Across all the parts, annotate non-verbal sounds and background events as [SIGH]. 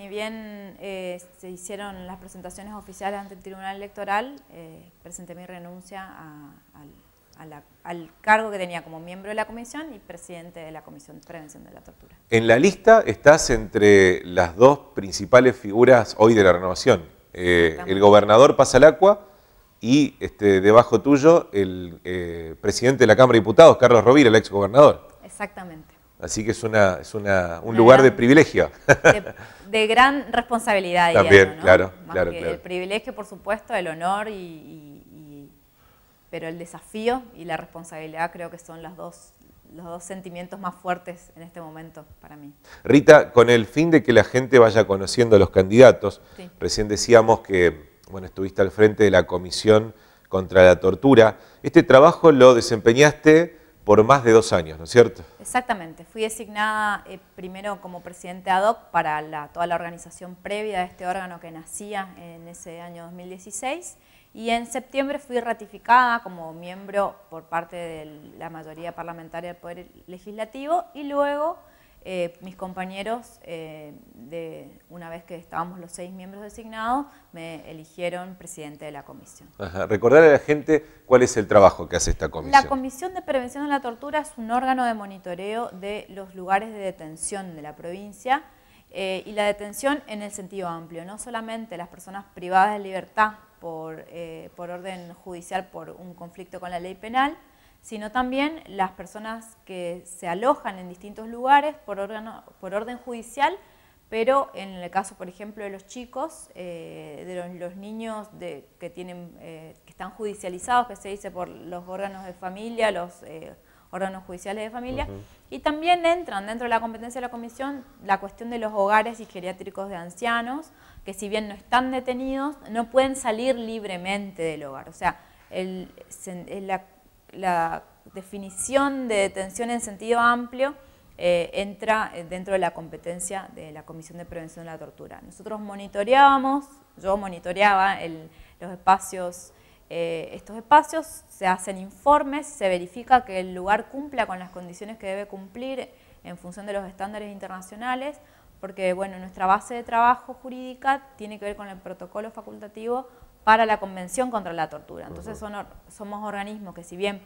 Ni bien eh, se hicieron las presentaciones oficiales ante el Tribunal Electoral, eh, presenté mi renuncia al cargo que tenía como miembro de la comisión y presidente de la Comisión de Prevención de la Tortura. En la lista estás entre las dos principales figuras hoy de la renovación. Eh, el gobernador Pasalacua y este, debajo tuyo el eh, presidente de la Cámara de Diputados, Carlos Rovira, el ex gobernador. Exactamente. Así que es, una, es una, un lugar de privilegio. [LAUGHS] De, gran responsabilidad, También, claro, claro, El privilegio, por supuesto, el honor, y, pero el desafío y la responsabilidad creo que son las dos, los dos sentimientos más fuertes en este momento para mí. Rita, con el fin de que la gente vaya conociendo a los candidatos, recién decíamos que bueno, estuviste al frente de la Comisión contra la Tortura. Este trabajo lo desempeñaste por más de dos años, ¿no es cierto? Exactamente. Fui designada eh, primero como presidente ad hoc para la, toda la organización previa de este órgano que nacía en ese año 2016 y en septiembre fui ratificada como miembro por parte de la mayoría parlamentaria del Poder Legislativo y luego eh, mis compañeros, eh, de, una vez que estábamos los seis miembros designados, me eligieron presidente de la comisión. Recordar a la gente cuál es el trabajo que hace esta comisión. La Comisión de Prevención de la Tortura es un órgano de monitoreo de los lugares de detención de la provincia eh, y la detención en el sentido amplio, no solamente las personas privadas de libertad por orden judicial por un conflicto con la ley penal, sino también las personas que se alojan en distintos lugares por, órgano, por orden judicial, pero en el caso, por ejemplo, de los chicos, eh, de los, niños de, que, tienen, eh, que están judicializados, que se dice por los órganos de familia, los eh, órganos judiciales de familia, y también entran dentro de la competencia de la comisión la cuestión de los hogares y geriátricos de ancianos, que si bien no están detenidos, no pueden salir libremente del hogar. O sea, el, se, la definición de detención en sentido amplio eh, entra eh, dentro de la competencia de la Comisión de Prevención de la Tortura. Nosotros monitoreábamos, yo monitoreaba los espacios, eh, estos espacios, se hacen informes, se verifica que el lugar cumpla con las condiciones que debe cumplir en función de los estándares internacionales, porque bueno, nuestra base de trabajo jurídica tiene que ver con el protocolo facultativo para la Convención contra la Tortura. Entonces somos organismos que si bien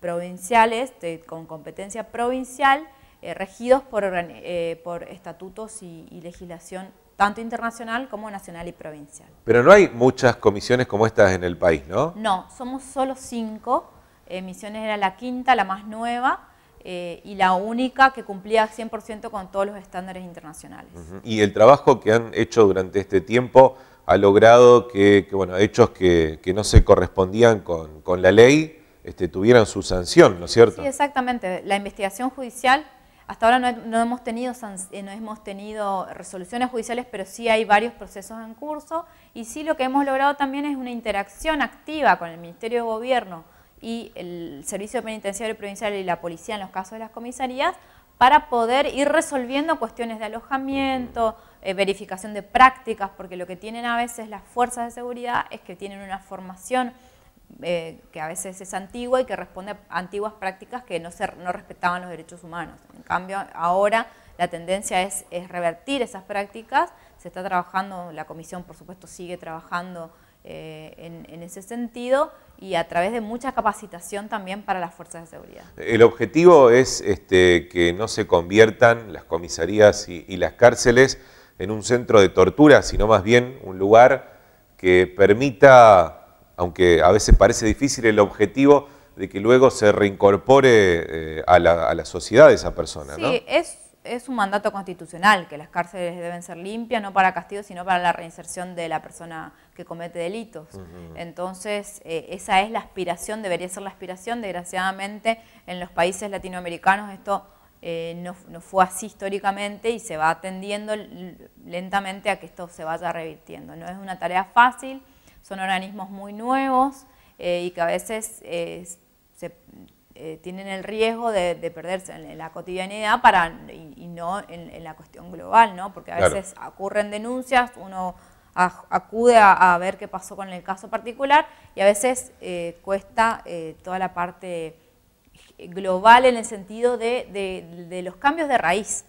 provinciales, con competencia provincial, eh, regidos por, eh, estatutos y, legislación tanto internacional como nacional y provincial. Pero no hay muchas comisiones como estas en el país, ¿no? No, somos solo cinco. Eh, Misiones era la quinta, la más nueva, y la única que cumplía 100% con todos los estándares internacionales. Y el trabajo que han hecho durante este tiempo ha logrado que, bueno, hechos que, no se correspondían con, la ley este, tuvieran su sanción, ¿no es cierto? Sí, exactamente. La investigación judicial, hasta ahora no, hemos tenido, eh, no hemos tenido resoluciones judiciales, pero sí hay varios procesos en curso y sí lo que hemos logrado también es una interacción activa con el Ministerio de Gobierno y el Servicio Penitenciario Provincial y la Policía en los casos de las comisarías para poder ir resolviendo cuestiones de alojamiento, eh, verificación de prácticas, porque lo que tienen a veces las fuerzas de seguridad es que tienen una formación eh, que a veces es antigua y que responde a antiguas prácticas que no, no respetaban los derechos humanos. En cambio, ahora la tendencia es, es revertir esas prácticas, se está trabajando, la comisión por supuesto sigue trabajando eh, en, ese sentido y a través de mucha capacitación también para las fuerzas de seguridad. El objetivo es este, que no se conviertan las comisarías y, las cárceles en un centro de tortura, sino más bien un lugar que permita, aunque a veces parece difícil el objetivo, de que luego se reincorpore eh, a, la, sociedad esa persona es un mandato constitucional, que las cárceles deben ser limpias, no para castigo, sino para la reinserción de la persona que comete delitos. Entonces, eh, esa es la aspiración, debería ser la aspiración. Desgraciadamente, en los países latinoamericanos esto eh, no, fue así históricamente y se va atendiendo lentamente a que esto se vaya revirtiendo. No es una tarea fácil, son organismos muy nuevos eh, y que a veces se eh, tienen el riesgo de, perderse en la cotidianidad para, y, no en, la cuestión global, ¿no? Porque a veces ocurren denuncias, uno acude a, ver qué pasó con el caso particular y a veces eh, cuesta eh, toda la parte global en el sentido de, los cambios de raíz,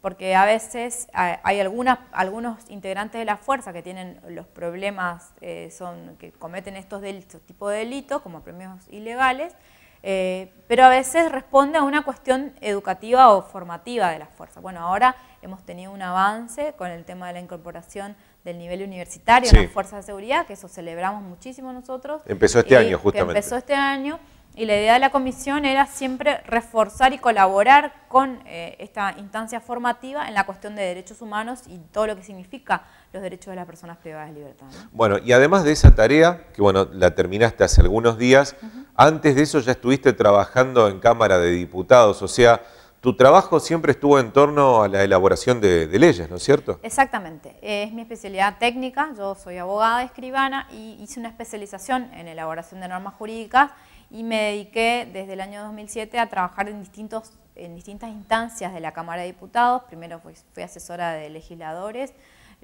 porque a veces hay algunas, algunos integrantes de la fuerza que tienen los problemas, son, que cometen estos, estos tipos de delitos como premios ilegales, eh, pero a veces responde a una cuestión educativa o formativa de las fuerzas. Bueno, ahora hemos tenido un avance con el tema de la incorporación del nivel universitario en las fuerzas de seguridad, que eso celebramos muchísimo nosotros. Empezó este año, justamente. empezó este año. Y la idea de la comisión era siempre reforzar y colaborar con eh, esta instancia formativa en la cuestión de derechos humanos y todo lo que significa los derechos de las personas privadas de libertad. Bueno, y además de esa tarea, que bueno, la terminaste hace algunos días, antes de eso ya estuviste trabajando en Cámara de Diputados, o sea, tu trabajo siempre estuvo en torno a la elaboración de, leyes, ¿no es cierto? Exactamente. Es mi especialidad técnica. Yo soy abogada escribana y hice una especialización en elaboración de normas jurídicas y me dediqué desde el año 2007 a trabajar en, distintos, en distintas instancias de la Cámara de Diputados. Primero fui asesora de legisladores,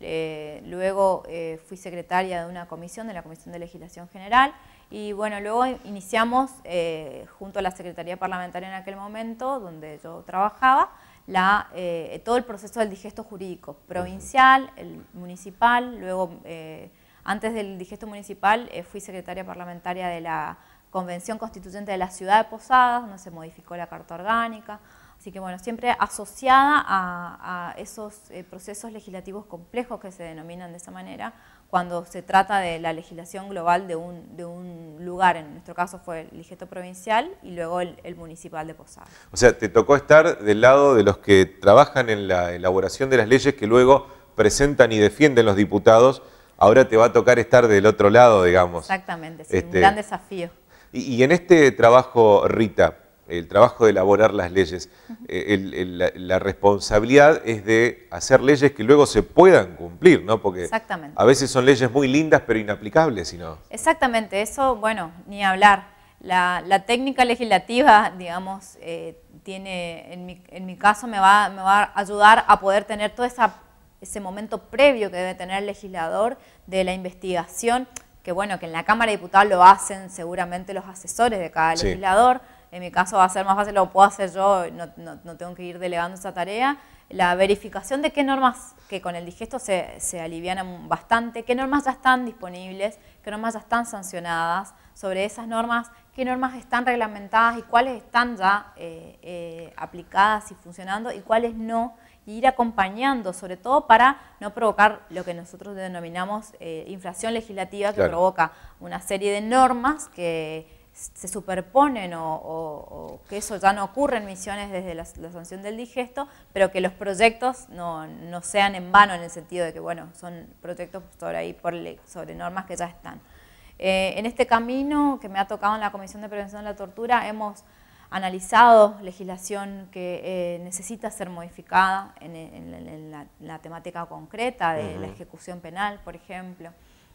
eh, luego eh, fui secretaria de una comisión, de la Comisión de Legislación General, y bueno, luego iniciamos eh, junto a la Secretaría Parlamentaria en aquel momento, donde yo trabajaba, todo el proceso del digesto jurídico, provincial, el municipal, luego antes del digesto municipal fui secretaria parlamentaria de la Convención Constituyente de la Ciudad de Posadas, donde se modificó la Carta Orgánica, Así que bueno, siempre asociada a, esos eh, procesos legislativos complejos que se denominan de esa manera, cuando se trata de la legislación global de un, de un lugar, en nuestro caso fue el ligeto provincial y luego el, municipal de Posada. O sea, te tocó estar del lado de los que trabajan en la elaboración de las leyes que luego presentan y defienden los diputados, ahora te va a tocar estar del otro lado, digamos. Exactamente, es un este, gran desafío. y en este trabajo, Rita, el trabajo de elaborar las leyes. Eh, la, responsabilidad es de hacer leyes que luego se puedan cumplir, ¿no? Porque a veces son leyes muy lindas pero inaplicables, no... Exactamente, eso, bueno, ni hablar. La, la técnica legislativa, digamos, eh, tiene, en mi, en mi caso me va, me va a ayudar a poder tener todo esa, ese momento previo que debe tener el legislador de la investigación, que bueno, que en la Cámara de Diputados lo hacen seguramente los asesores de cada legislador, en mi caso va a ser más fácil, lo puedo hacer yo, no, tengo que ir delegando esa tarea. La verificación de qué normas, que con el digesto se, se bastante, qué normas ya están disponibles, qué normas ya están sancionadas, sobre esas normas, qué normas están reglamentadas y cuáles están ya eh, eh, aplicadas y funcionando y cuáles no, y ir acompañando, sobre todo para no provocar lo que nosotros denominamos eh, inflación legislativa, que provoca una serie de normas que se superponen o, que eso ya no ocurre en misiones desde la, sanción del digesto, pero que los proyectos no, sean en vano en el sentido de que, bueno, son proyectos sobre, ahí por sobre normas que ya están. Eh, en este camino que me ha tocado en la Comisión de Prevención de la Tortura, hemos analizado legislación que eh, necesita ser modificada en, la, temática concreta de la ejecución penal, por ejemplo,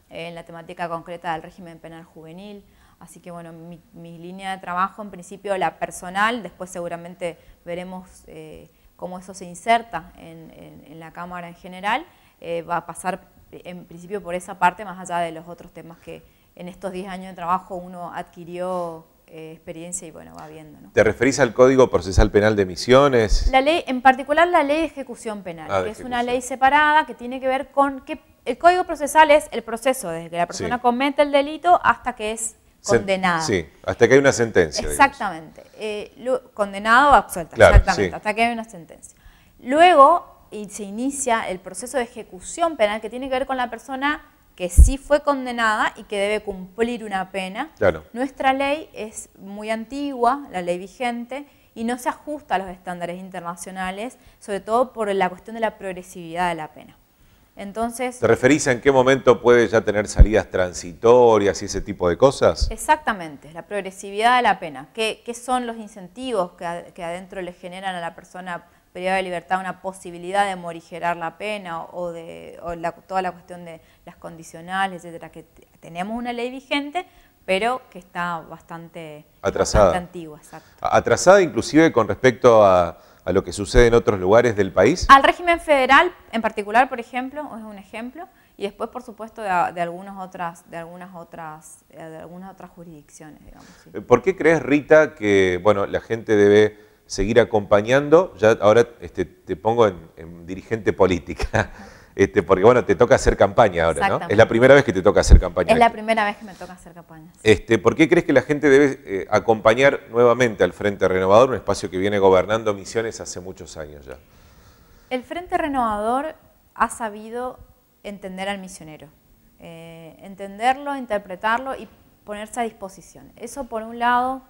en la temática concreta del régimen penal juvenil, Así que bueno, mi, línea de trabajo en principio la personal, después seguramente veremos eh, cómo eso se inserta en, la Cámara en general, eh, va a pasar en principio por esa parte más allá de los otros temas que en estos 10 años de trabajo uno adquirió eh, experiencia y bueno, va viendo. ¿Te referís al Código Procesal Penal de Misiones? La ley, en particular la ley de ejecución penal, ah, que es una ley separada que tiene que ver con que el Código Procesal es el proceso, desde que la persona comete el delito hasta que es condenada. Sí, hasta que hay una sentencia. Exactamente. Eh, condenado o absuelta, exactamente, hasta que hay una sentencia. Luego se inicia el proceso de ejecución penal que tiene que ver con la persona que sí fue condenada y que debe cumplir una pena. Claro. Nuestra ley es muy antigua, la ley vigente, y no se ajusta a los estándares internacionales, sobre todo por la cuestión de la progresividad de la pena. Entonces, ¿Te referís a en qué momento puede ya tener salidas transitorias y ese tipo de cosas? Exactamente, la progresividad de la pena. ¿Qué, son los incentivos que, adentro le generan a la persona privada de libertad una posibilidad de morigerar la pena o, de toda la cuestión de las condicionales, etcétera? Que tenemos una ley vigente, pero que está bastante, Atrasada. Bastante antigua. Exacto. Atrasada inclusive con respecto a a lo que sucede en otros lugares del país? Al régimen federal en particular, por ejemplo, es un ejemplo, y después, por supuesto, de, de algunas, otras, de, algunas, otras, eh, de algunas otras jurisdicciones. Eh, ¿Por qué crees, Rita, que bueno, la gente debe seguir acompañando? Ya ahora este, te pongo en dirigente política. [LAUGHS] Este, porque bueno, te toca hacer campaña ahora, ¿no? Es la primera vez que te toca hacer campaña. Es la primera vez que me toca hacer campaña. Este, ¿Por qué crees que la gente debe eh, acompañar nuevamente al Frente Renovador, un espacio que viene gobernando Misiones hace muchos años ya? El Frente Renovador ha sabido entender al misionero, eh, entenderlo, interpretarlo y ponerse a disposición. Eso por un lado,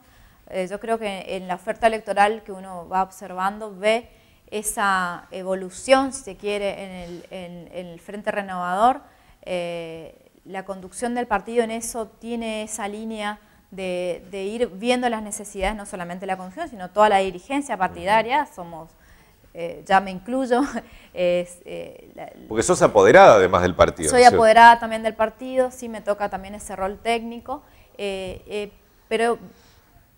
eh, yo creo que en la oferta electoral que uno va observando ve esa evolución, si se quiere, en el, Frente Renovador. Eh, la conducción del partido en eso tiene esa línea de, ir viendo las necesidades, no solamente la conducción, sino toda la dirigencia partidaria. Somos, eh, ya me incluyo. [LAUGHS] Eh, Porque sos apoderada además del partido. Soy apoderada también del partido, sí me toca también ese rol técnico. pero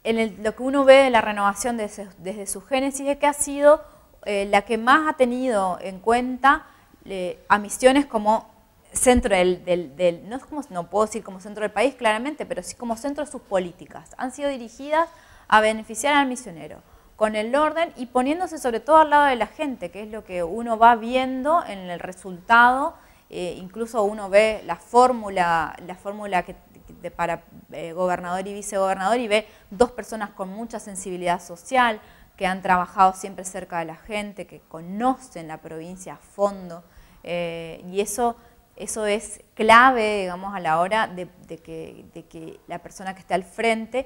lo que uno ve de la renovación desde su génesis es que ha sido eh, la que más ha tenido en cuenta eh, a Misiones como centro del, no, es como, no puedo decir como centro del país claramente, pero sí como centro de sus políticas. Han sido dirigidas a beneficiar al misionero con el orden y poniéndose sobre todo al lado de la gente, que es lo que uno va viendo en el resultado, eh, incluso uno ve la fórmula, la fórmula que, para gobernador y vicegobernador y ve dos personas con mucha sensibilidad social, que han trabajado siempre cerca de la gente, que conocen la provincia a fondo. Eh, y eso, eso es clave, digamos, a la hora de, que, que, la persona que está al frente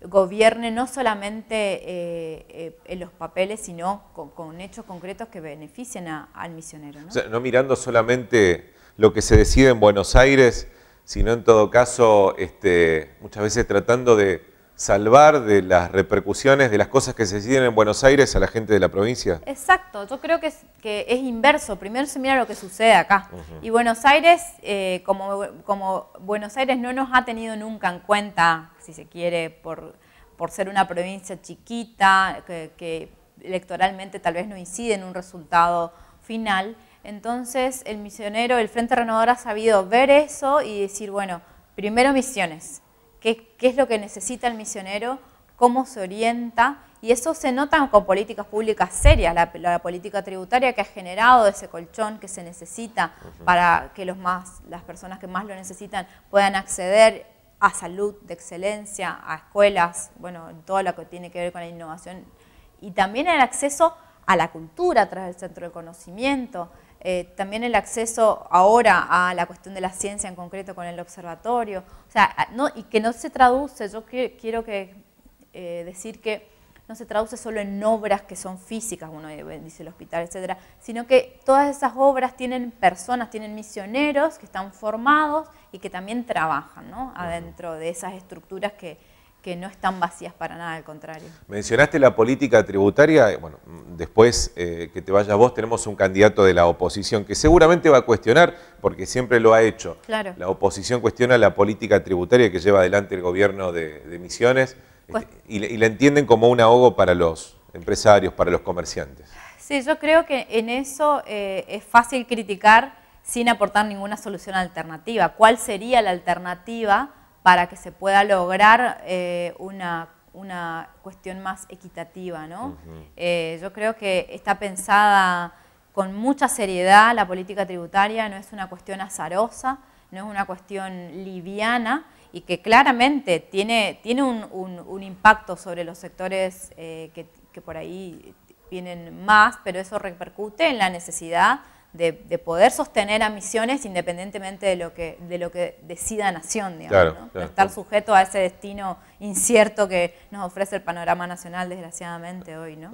gobierne no solamente eh, eh, en los papeles, sino con, hechos concretos que beneficien al misionero. ¿no? mirando solamente lo que se decide en Buenos Aires, sino en todo caso este, muchas veces tratando de, salvar de las repercusiones de las cosas que se deciden en Buenos Aires a la gente de la provincia? Exacto, yo creo que es, que es inverso. Primero se mira lo que sucede acá. Y Buenos Aires, eh, como, como, Buenos Aires no nos ha tenido nunca en cuenta, si se quiere, por, ser una provincia chiquita, que, que electoralmente tal vez no incide en un resultado final, entonces el misionero, el Frente Renovador ha sabido ver eso y decir, bueno, primero misiones, qué, es lo que necesita el misionero, cómo se orienta, y eso se nota con políticas públicas serias, la, política tributaria que ha generado ese colchón que se necesita para que los más, las personas que más lo necesitan puedan acceder a salud de excelencia, a escuelas, bueno, todo lo que tiene que ver con la innovación, y también el acceso a la cultura a través del centro de conocimiento. Eh, también el acceso ahora a la cuestión de la ciencia en concreto con el observatorio, o sea, no, y que no se traduce, yo que, quiero que, eh, decir que no se traduce solo en obras que son físicas, uno dice el hospital, etcétera, sino que todas esas obras tienen personas, tienen misioneros que están formados y que también trabajan adentro de esas estructuras que, que no están vacías para nada, al contrario. Mencionaste la política tributaria, eh, bueno, después eh, que te vayas vos tenemos un candidato de la oposición que seguramente va a cuestionar, porque siempre lo ha hecho. Claro. La oposición cuestiona la política tributaria que lleva adelante el gobierno de, Misiones este, pues y, la entienden como un ahogo para los empresarios, para los comerciantes. Sí, yo creo que en eso eh, es fácil criticar sin aportar ninguna solución alternativa. ¿Cuál sería la alternativa? para que se pueda lograr eh, una, cuestión más equitativa. Eh, yo creo que está pensada con mucha seriedad la política tributaria, no es una cuestión azarosa, no es una cuestión liviana y que claramente tiene, tiene un, impacto sobre los sectores eh, que, que por ahí vienen más, pero eso repercute en la necesidad de, poder sostener a misiones independientemente de lo que, de lo que decida Nación, digamos, estar sujeto a ese destino incierto que nos ofrece el panorama nacional, desgraciadamente, hoy, ¿no?